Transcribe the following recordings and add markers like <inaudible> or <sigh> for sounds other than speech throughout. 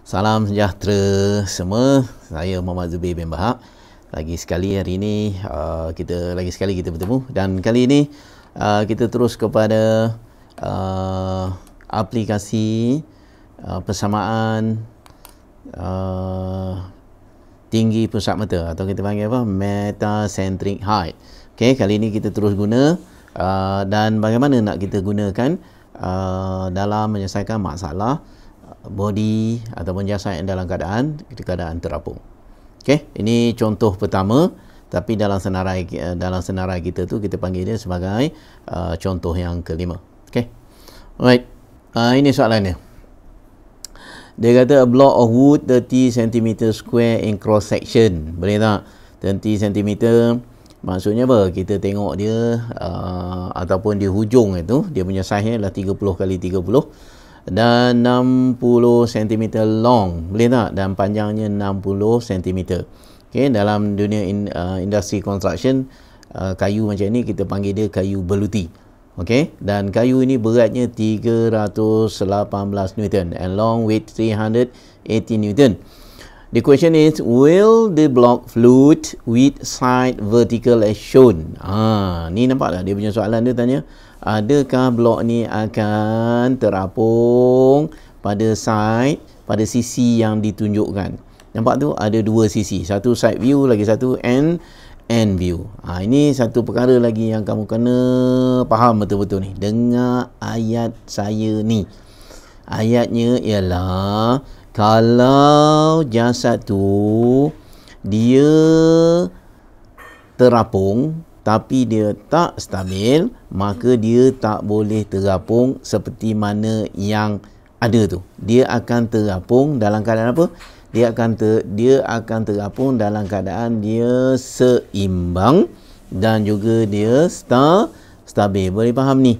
Salam sejahtera semua. Saya Muhammad Zubir bin Bahab. Lagi sekali hari ini uh, kita lagi sekali kita bertemu dan kali ini uh, kita terus kepada uh, aplikasi uh, persamaan uh, tinggi pusat mata atau kita panggil apa meta centric height. Okey, kali ini kita terus guna uh, dan bagaimana nak kita gunakan uh, dalam menyelesaikan masalah uh, body ataupun jasad yang dalam keadaan keadaan terapung. Okey, ini contoh pertama tapi dalam senarai eh, dalam senarai kita tu kita panggil dia sebagai uh, contoh yang kelima. Okey. Alright. Uh, ini soalan dia. Dia kata a block of wood 30 cm square in cross section. Boleh tak? 30 cm maksudnya apa? Kita tengok dia uh, ataupun di hujung itu dia punya saiznya adalah 30 kali 30 dan 60 cm long boleh tak dan panjangnya 60 cm okey dalam dunia in, uh, industri construction uh, kayu macam ni kita panggil dia kayu beluti okey dan kayu ini beratnya 318 newton and long weight 380 newton The question is, will the block float with side vertical as shown? Ah, ni nampak tak dia punya soalan tu tanya adakah blok ni akan terapung pada side pada sisi yang ditunjukkan nampak tu ada dua sisi satu side view lagi satu end end view ha, ini satu perkara lagi yang kamu kena faham betul-betul ni dengar ayat saya ni ayatnya ialah kalau jasad tu dia terapung tapi dia tak stabil maka dia tak boleh terapung seperti mana yang ada tu dia akan terapung dalam keadaan apa dia akan ter, dia akan terapung dalam keadaan dia seimbang dan juga dia sta, stabil boleh faham ni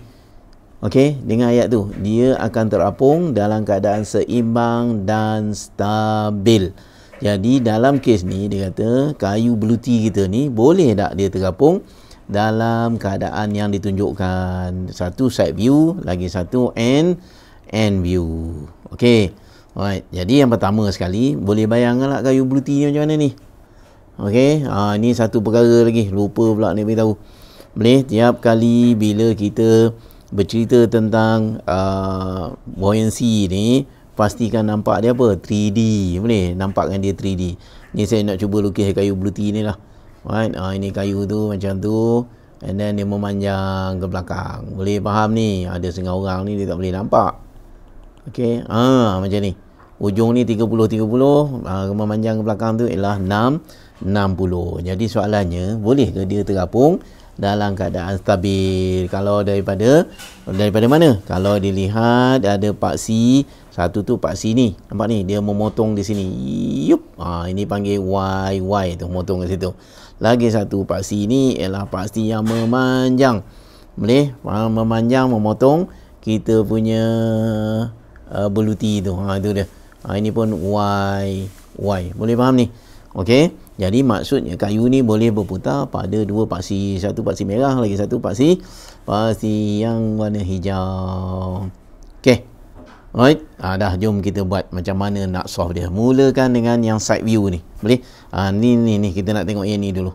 okey dengan ayat tu dia akan terapung dalam keadaan seimbang dan stabil jadi dalam kes ni dia kata kayu beluti kita ni boleh tak dia terapung? dalam keadaan yang ditunjukkan satu side view lagi satu end end view okey alright jadi yang pertama sekali boleh bayangkanlah kayu beauty ni macam mana ni okey ah ni satu perkara lagi lupa pula ni bagi tahu boleh tiap kali bila kita bercerita tentang uh, buoyancy ni pastikan nampak dia apa 3D boleh nampakkan dia 3D ni saya nak cuba lukis kayu beauty ni lah right? Uh, ini kayu tu macam tu and then dia memanjang ke belakang. Boleh faham ni? Ada ah, setengah orang ni dia tak boleh nampak. Okay, ah macam ni. Ujung ni 30 30 uh, memanjang ke belakang tu ialah 6 60. Jadi soalannya, boleh ke dia terapung dalam keadaan stabil kalau daripada daripada mana kalau dilihat ada paksi satu tu paksi ni nampak ni dia memotong di sini yup ha, ini panggil YY tu motong di situ lagi satu paksi ni ialah paksi yang memanjang. Boleh? Memanjang, memotong kita punya uh, beluti tu. Ha, tu dia. Ha, ini pun Y. Y. Boleh faham ni? Okey. Jadi maksudnya kayu ni boleh berputar pada dua paksi. Satu paksi merah, lagi satu paksi paksi yang warna hijau. Okey. Alright, ha, dah jom kita buat macam mana nak solve dia. Mulakan dengan yang side view ni. Boleh? Ha, ni, ni, ni. Kita nak tengok yang ni dulu.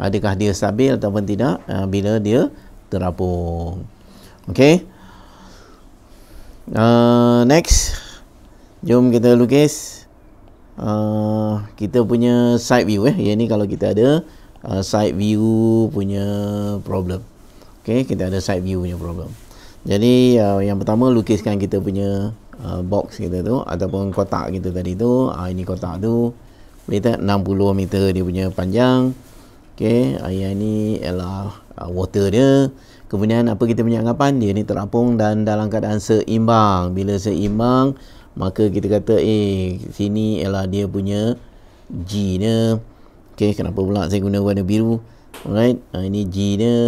Adakah dia stabil ataupun tidak ha, bila dia terapung. Okey. Uh, next. Jom kita lukis. Uh, kita punya side view. Eh. Yang ni kalau kita ada uh, side view punya problem. Okay, kita ada side view punya problem. Jadi uh, yang pertama lukiskan kita punya uh, box kita tu ataupun kotak kita tadi tu. Uh, ini kotak tu. Kita 60 meter dia punya panjang. Okey, uh, ini ialah uh, water dia. Kemudian apa kita punya anggapan dia ni terapung dan dalam keadaan seimbang. Bila seimbang maka kita kata eh sini ialah dia punya G dia. Okey, kenapa pula saya guna warna biru? Alright, uh, ini G dia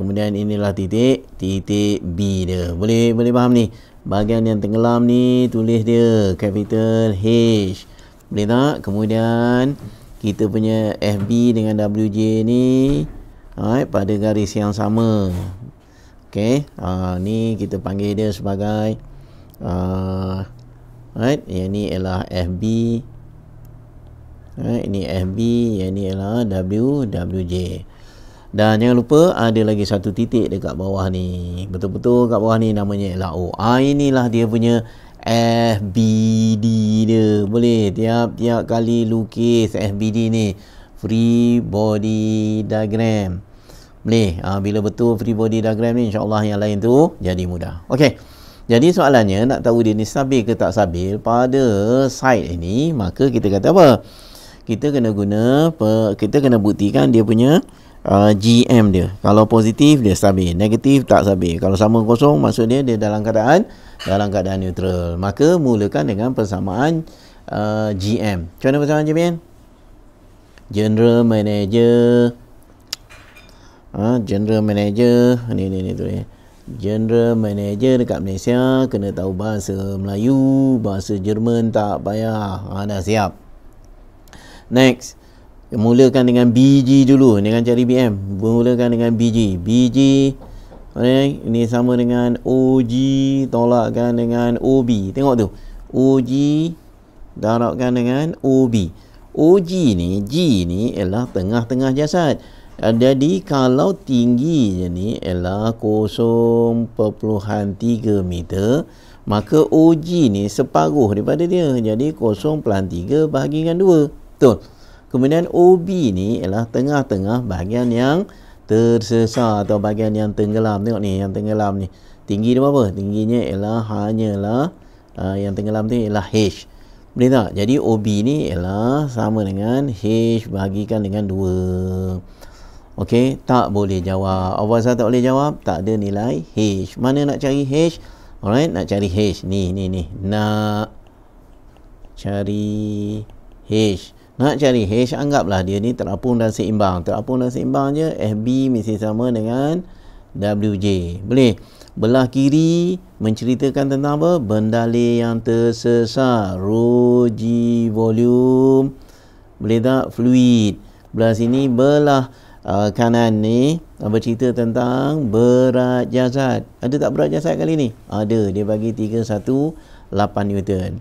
kemudian inilah titik titik B dia boleh boleh faham ni bahagian yang tenggelam ni tulis dia capital H boleh tak kemudian kita punya FB dengan WJ ni right, pada garis yang sama okey uh, ah, ni kita panggil dia sebagai uh, ah, right yang ni ialah FB right ini FB yang adalah ialah WWJ dan jangan lupa ada lagi satu titik dekat bawah ni. Betul-betul kat bawah ni namanya ialah O. Ah inilah dia punya FBD dia. Boleh tiap-tiap kali lukis FBD ni. Free body diagram. Boleh. Ha, bila betul free body diagram ni insyaAllah yang lain tu jadi mudah. Okey. Jadi soalannya nak tahu dia ni stabil ke tak stabil pada side ini maka kita kata apa? Kita kena guna kita kena buktikan dia punya uh, GM dia. Kalau positif dia stabil, negatif tak stabil. Kalau sama kosong maksudnya dia dalam keadaan dalam keadaan neutral. Maka mulakan dengan persamaan uh, GM. Macam mana persamaan GM? General Manager ha, General Manager ni ni ni tu ni. General Manager dekat Malaysia kena tahu bahasa Melayu, bahasa Jerman tak payah. Ha, dah siap. Next mulakan dengan biji dulu dengan cari BM mulakan dengan biji. Biji okay, ini sama dengan OG tolakkan dengan OB tengok tu OG darabkan dengan OB OG ni G ni ialah tengah-tengah jasad jadi kalau tinggi je ni ialah 0.3 meter maka OG ni separuh daripada dia jadi 0.3 bahagikan 2 betul Kemudian OB ni ialah tengah-tengah bahagian yang tersesat atau bahagian yang tenggelam. Tengok ni yang tenggelam ni. Tinggi dia berapa? Tingginya ialah hanyalah uh, yang tenggelam tu ialah H. Boleh tak? Jadi OB ni ialah sama dengan H bahagikan dengan 2. Okey, tak boleh jawab. Awak pasal tak boleh jawab? Tak ada nilai H. Mana nak cari H? Alright, nak cari H. Ni, ni, ni. Nak cari H nak cari H anggaplah dia ni terapung dan seimbang terapung dan seimbang je FB mesti sama dengan WJ boleh belah kiri menceritakan tentang apa bendali yang tersesat Roji volume boleh tak fluid belah sini belah uh, kanan ni uh, bercerita tentang berat jasad ada tak berat jasad kali ni ada dia bagi 318 Newton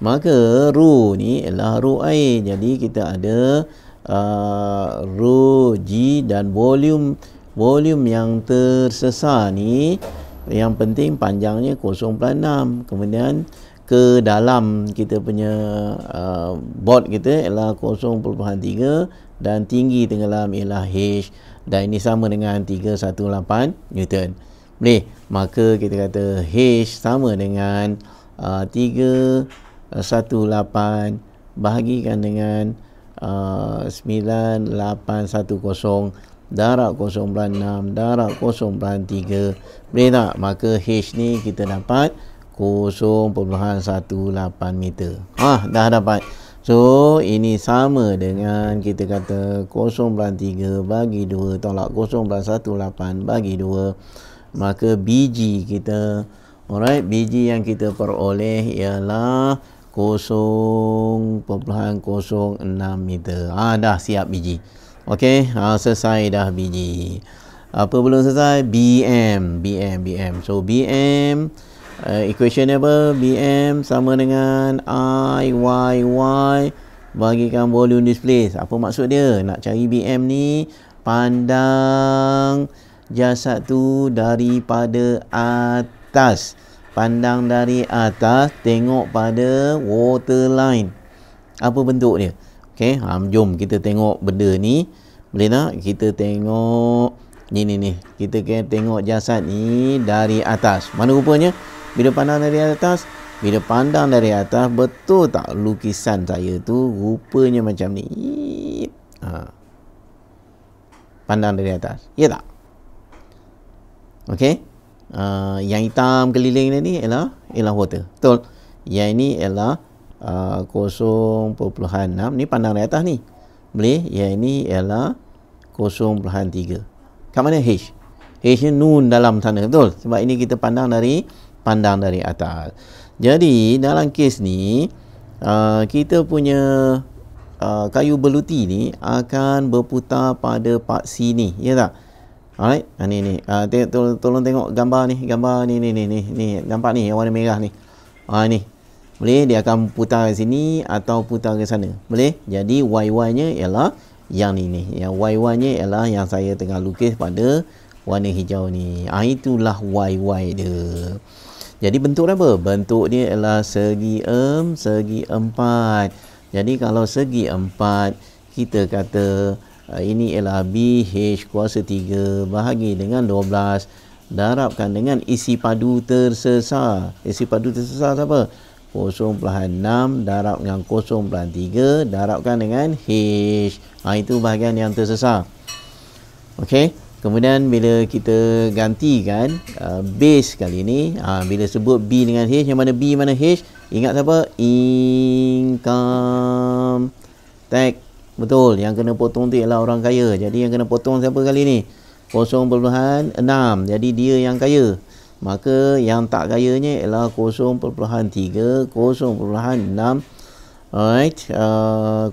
maka ru ni ialah ru'ai jadi kita ada uh, ru g dan volume volume yang tersesar ni yang penting panjangnya 0.6 kemudian ke dalam kita punya uh, bot kita ialah 0.3 dan tinggi tenggelam ialah h dan ini sama dengan 318 Newton. Boleh? Maka kita kata H sama dengan uh, 3 18 eh, bahagikan dengan uh, eh, 9810 darab 06 darab 03 boleh tak maka h ni kita dapat 0.18 meter ah dah dapat so ini sama dengan kita kata 0.3 bagi 2 tolak 0.18 bagi 2 maka biji kita alright biji yang kita peroleh ialah 0.06 meter. Ha, dah siap biji. Okey, ha, selesai dah biji. Apa belum selesai? BM, BM, BM. So BM uh, eh, equation ni apa? BM sama dengan I Y Y bahagikan volume displaced. Apa maksud dia? Nak cari BM ni pandang jasad tu daripada atas pandang dari atas tengok pada waterline apa bentuk dia okey ha jom kita tengok benda ni boleh tak kita tengok ni ni ni kita kena tengok jasad ni dari atas mana rupanya bila pandang dari atas bila pandang dari atas betul tak lukisan saya tu rupanya macam ni ha. pandang dari atas ya tak okey uh, yang hitam keliling ni ialah ialah water. Betul. Yang ini ialah ah, uh, 0.6 ni pandang dari atas ni. Boleh? Yang ini ialah 0.3. Kat mana H? H ni nun dalam tanda. Betul. Sebab ini kita pandang dari pandang dari atas. Jadi dalam kes ni uh, kita punya uh, kayu beluti ni akan berputar pada paksi ni. Ya tak? Alright, ha, ni ni. Ha, tengok, tolong, tolong tengok gambar ni, gambar ni ni ni ni ni. Nampak ni yang warna merah ni. Ha ni. Boleh dia akan putar ke sini atau putar ke sana. Boleh? Jadi YY-nya ialah yang ni ni. Yang YY-nya ialah yang saya tengah lukis pada warna hijau ni. Ha, itulah YY dia. Jadi bentuk apa? Bentuk dia ialah segi em, segi empat. Jadi kalau segi empat, kita kata Ah, ini ialah BH kuasa 3 bahagi dengan 12 darabkan dengan isi padu tersesar. Isi padu tersesar apa? 0.6 darab dengan 0.3 darabkan dengan H. Ha, itu bahagian yang tersesar. Okey. Kemudian bila kita gantikan uh, base kali ini ha, bila sebut B dengan H, yang mana B mana H, ingat apa? Income tax Betul, yang kena potong tu ialah orang kaya. Jadi yang kena potong siapa kali ni? 0.6. Jadi dia yang kaya. Maka yang tak kaya kayanya ialah 0.3, 0.6. Alright, uh, 0.6.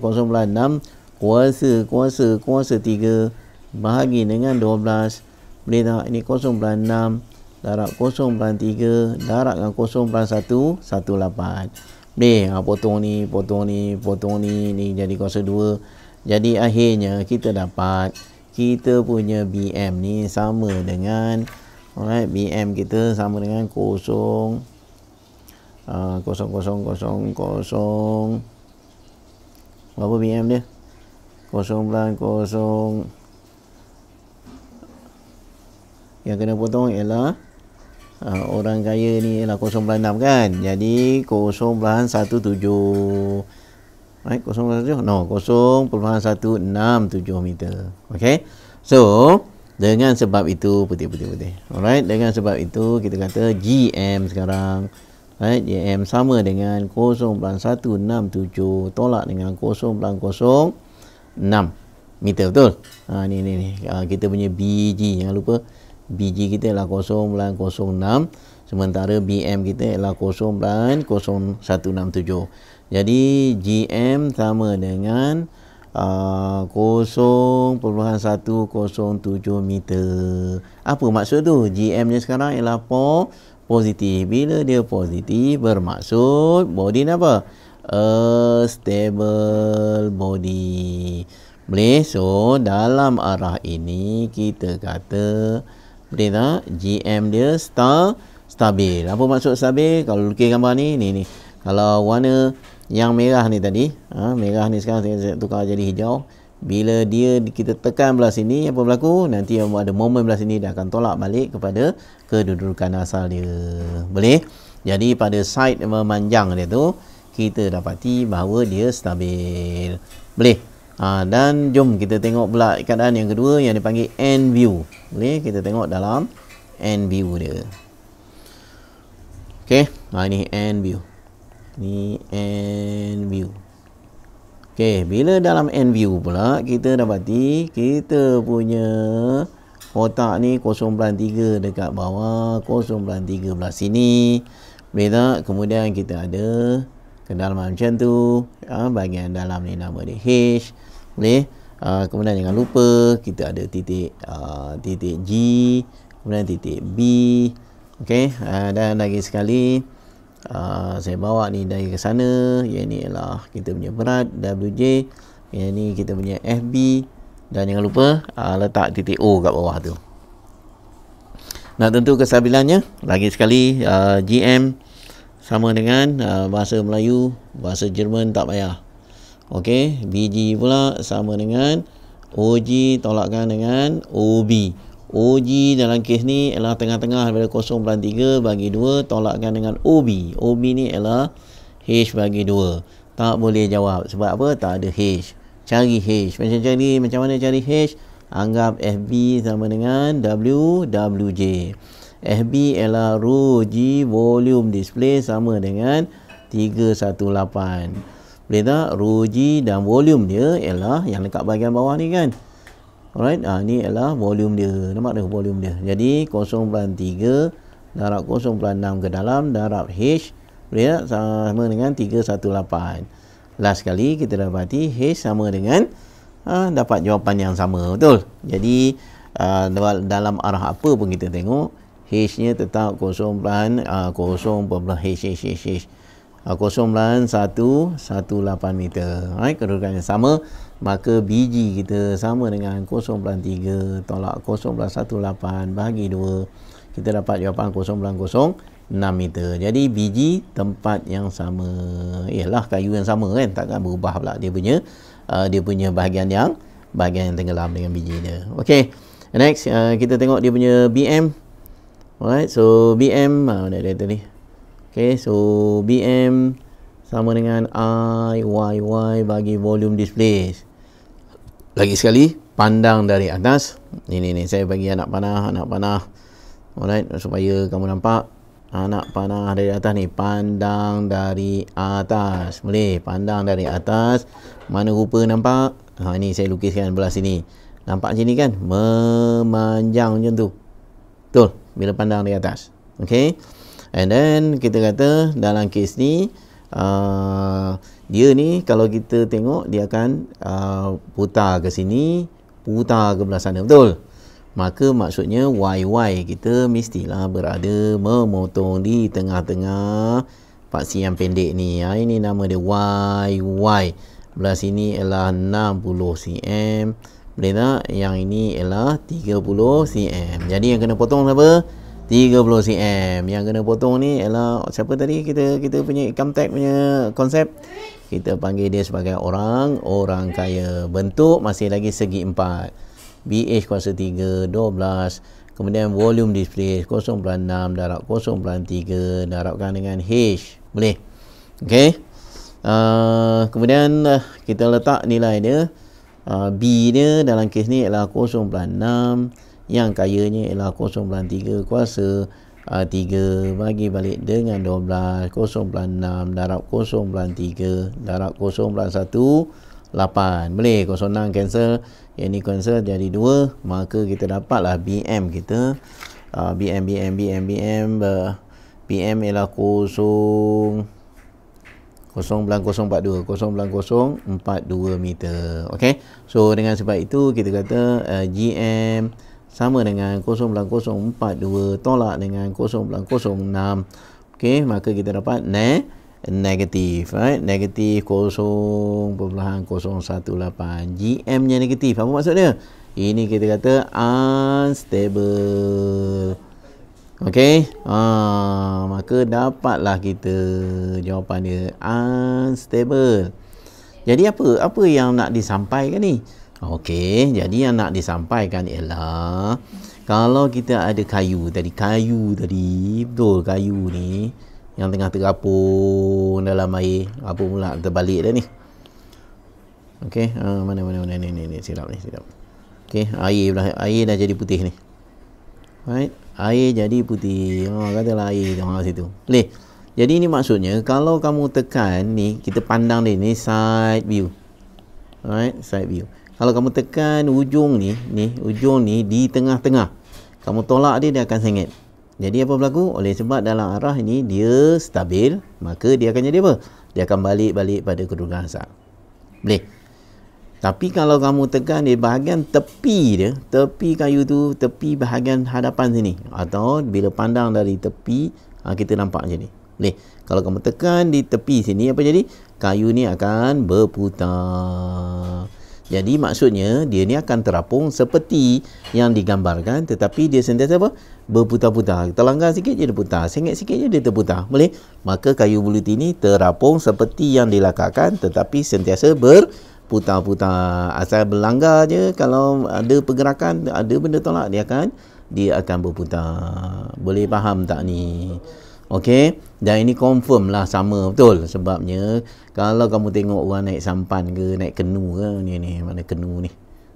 Kuasa, kuasa, kuasa 3. Bahagi dengan 12. Boleh tak? Ini 0.6. Darab 0.3. Darab dengan 0.1, 1.8. Boleh, ha, potong ni, potong ni, potong ni, ni jadi kuasa 2. Jadi akhirnya kita dapat kita punya BM ni sama dengan alright BM kita sama dengan kosong ah, kosong kosong kosong kosong berapa BM dia kosong belan kosong yang kena potong ialah uh, orang kaya ni ialah kosong belan kan jadi kosong belan satu tujuh Baik, kosong No, 0.167 meter. Okay. So, dengan sebab itu, putih-putih-putih. Alright, dengan sebab itu, kita kata GM sekarang. Right, GM sama dengan 0.167 tolak dengan 0.06 meter, betul? Ha, ni, ni, ni. Ha, kita punya BG. Jangan lupa, BG kita ialah 0.06 sementara BM kita ialah 0.0167 jadi GM sama dengan uh, 0.107 meter apa maksud tu GM nya sekarang ialah positif bila dia positif bermaksud body ni apa a stable body boleh so dalam arah ini kita kata boleh tak GM dia stable stabil. Apa maksud stabil? Kalau lukis gambar ni, ni ni. Kalau warna yang merah ni tadi, ha, merah ni sekarang saya tukar jadi hijau. Bila dia kita tekan belah sini, apa berlaku? Nanti yang ada momen belah sini dia akan tolak balik kepada kedudukan asal dia. Boleh? Jadi pada side memanjang dia tu, kita dapati bahawa dia stabil. Boleh? Ha, dan jom kita tengok pula keadaan yang kedua yang dipanggil end view. Boleh? Kita tengok dalam end view dia. Okey, ha ah, ni end view. Ni end view. Okey, bila dalam end view pula kita dapati kita punya kotak ni 0.3 dekat bawah 0.3 belah sini. Boleh tak? Kemudian kita ada kedalaman macam tu. Ha, bahagian dalam ni nama dia H. Boleh? Ha, kemudian jangan lupa kita ada titik uh, titik G. Kemudian titik B. Okey, uh, dan lagi sekali uh, saya bawa ni dari ke sana, yang ialah kita punya berat WJ, yang ni kita punya FB dan jangan lupa uh, letak titik O kat bawah tu. Nak tentu kesabilannya, lagi sekali uh, GM sama dengan uh, bahasa Melayu, bahasa Jerman tak payah. Okey, BG pula sama dengan OG tolakkan dengan OB. Uji dalam kes ni ialah tengah-tengah daripada tiga bagi dua tolakkan dengan OB. OB ni ialah H bagi dua. Tak boleh jawab. Sebab apa? Tak ada H. Cari H. Macam cari, macam mana cari H? Anggap FB sama dengan WWJ. FB ialah Ruji Volume Display sama dengan 318. Boleh tak? Ruji dan volume dia ialah yang dekat bahagian bawah ni kan? Alright, ha, ni adalah volume dia. Nampak tak volume dia? Jadi 0.3 darab 0.6 ke dalam darab H dia sama dengan 318. Last kali kita dapati H sama dengan ha, dapat jawapan yang sama. Betul? Jadi uh, dalam arah apa pun kita tengok H-nya tetap 0.0 uh, 0.H H H H. Uh, 0.118 meter. Alright, kedudukannya sama maka biji kita sama dengan 0.3 tolak 0.18 bahagi 2 kita dapat jawapan 0.06 meter jadi biji tempat yang sama ialah kayu yang sama kan takkan berubah pula dia punya uh, dia punya bahagian yang bahagian yang tenggelam dengan biji dia ok next uh, kita tengok dia punya BM alright so BM uh, ah, mana dia ni. ok so BM sama dengan IYY bagi volume displace. Lagi sekali, pandang dari atas. Ini ni, saya bagi anak panah, anak panah. Alright, supaya kamu nampak. Anak panah dari atas ni, pandang dari atas. Boleh, pandang dari atas. Mana rupa nampak? Ha, ini saya lukiskan belah sini. Nampak sini kan? Memanjang macam tu. Betul, bila pandang dari atas. Okay. And then, kita kata dalam kes ni, uh, dia ni kalau kita tengok dia akan uh, putar ke sini putar ke belah sana betul maka maksudnya YY kita mestilah berada memotong di tengah-tengah paksi yang pendek ni ha, ini nama dia YY belah sini ialah 60 cm boleh tak yang ini ialah 30 cm jadi yang kena potong apa? 30 cm yang kena potong ni ialah siapa tadi kita kita punya income tag punya konsep kita panggil dia sebagai orang orang kaya bentuk masih lagi segi empat BH kuasa 3 12 kemudian volume display 0.6 darab 0.3 darabkan dengan H boleh ok uh, ah, kemudian uh, kita letak nilai dia uh, B dia dalam kes ni ialah 0.6 yang kayanya ialah 0.3 kuasa Ah, tiga bagi balik dengan dua belas kosong 12 enam darab kosong tiga darab kosong satu lapan boleh kosong 06 cancel yang ni cancel jadi dua maka kita dapatlah BM kita uh, ah, BM BM BM BM uh, PM ialah kosong kosong kosong kosong empat dua kosong empat dua meter okey so dengan sebab itu kita kata uh, ah, GM sama dengan 0.042 tolak dengan 0.006 okey maka kita dapat ne negatif right negatif 0.018 gm nya negatif apa maksudnya ini kita kata unstable okey ah maka dapatlah kita jawapan dia unstable jadi apa apa yang nak disampaikan ni Okey, jadi yang nak disampaikan ialah kalau kita ada kayu tadi, kayu tadi, betul kayu ni yang tengah terapung dalam air, apa pula terbalik dah ni. Okey, uh, mana mana mana ni ni ni silap ni silap. Okey, air dah air dah jadi putih ni. Right? Air jadi putih. Oh, katalah air tu masa situ. Boleh. Jadi ini maksudnya kalau kamu tekan ni, kita pandang dia ni side view. Right? Side view kalau kamu tekan ujung ni ni ujung ni di tengah-tengah kamu tolak dia dia akan sengit jadi apa berlaku oleh sebab dalam arah ini dia stabil maka dia akan jadi apa dia akan balik-balik pada kedudukan asal boleh tapi kalau kamu tekan di bahagian tepi dia, tepi kayu tu, tepi bahagian hadapan sini. Atau bila pandang dari tepi, ah, kita nampak macam ni. Boleh. Kalau kamu tekan di tepi sini, apa jadi? Kayu ni akan berputar. Jadi maksudnya dia ni akan terapung seperti yang digambarkan tetapi dia sentiasa apa? Berputar-putar. Terlanggar sikit je dia putar. Sengit sikit je dia terputar. Boleh? Maka kayu buluti ni terapung seperti yang dilakarkan tetapi sentiasa ber putar-putar asal berlanggar je kalau ada pergerakan ada benda tolak dia akan dia akan berputar boleh faham tak ni Okey, dan ini confirm lah sama betul sebabnya kalau kamu tengok orang naik sampan ke naik kenu ke ni ni mana kenu ni.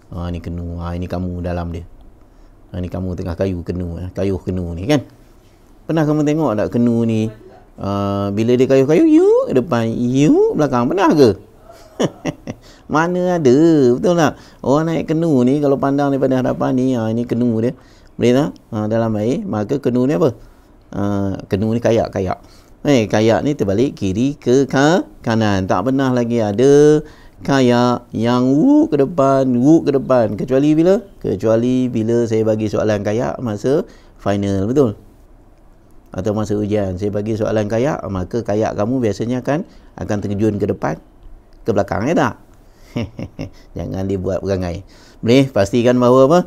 Ha ni kenu. Ha ini kamu dalam dia. Ha ni kamu tengah kayu kenu eh. Kayu kenu ni kan. Pernah kamu tengok tak kenu ni uh, bila dia kayu-kayu you ke depan you belakang pernah ke? <laughs> mana ada betul tak? Orang naik kenu ni kalau pandang daripada hadapan ni ha ini kenu dia. Boleh tak? Ha, dalam air maka kenu ni apa? Ha, kenu ni kayak-kayak. Eh, kayak ni terbalik kiri ke ka, kanan. Tak pernah lagi ada kayak yang wuk ke depan, wuk ke depan. Kecuali bila? Kecuali bila saya bagi soalan kayak masa final, betul? Atau masa ujian. Saya bagi soalan kayak, maka kayak kamu biasanya akan akan terjun ke depan, ke belakang, ya tak? <laughs> Jangan dibuat perangai. Boleh pastikan bahawa apa?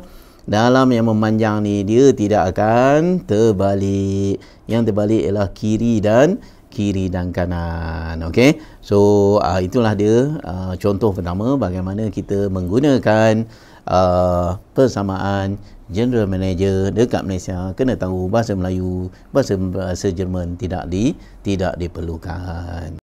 dalam yang memanjang ni dia tidak akan terbalik yang terbalik ialah kiri dan kiri dan kanan okey so uh, itulah dia uh, contoh pertama bagaimana kita menggunakan uh, persamaan general manager dekat Malaysia kena tahu bahasa Melayu bahasa bahasa Jerman tidak di tidak diperlukan